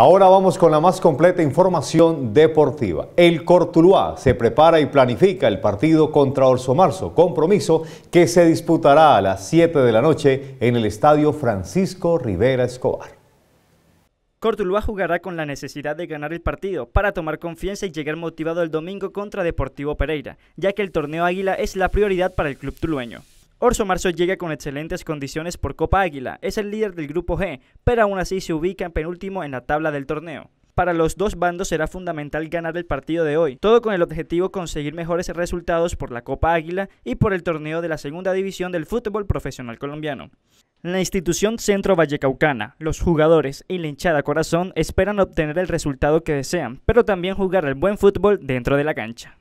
Ahora vamos con la más completa información deportiva. El Cortuluá se prepara y planifica el partido contra Orso Marzo, compromiso que se disputará a las 7 de la noche en el estadio Francisco Rivera Escobar. Cortuluá jugará con la necesidad de ganar el partido para tomar confianza y llegar motivado el domingo contra Deportivo Pereira, ya que el torneo Águila es la prioridad para el club tulueño. Orso Marzo llega con excelentes condiciones por Copa Águila, es el líder del grupo G, pero aún así se ubica en penúltimo en la tabla del torneo. Para los dos bandos será fundamental ganar el partido de hoy, todo con el objetivo conseguir mejores resultados por la Copa Águila y por el torneo de la segunda división del fútbol profesional colombiano. La institución Centro Vallecaucana, los jugadores y la hinchada corazón esperan obtener el resultado que desean, pero también jugar el buen fútbol dentro de la cancha.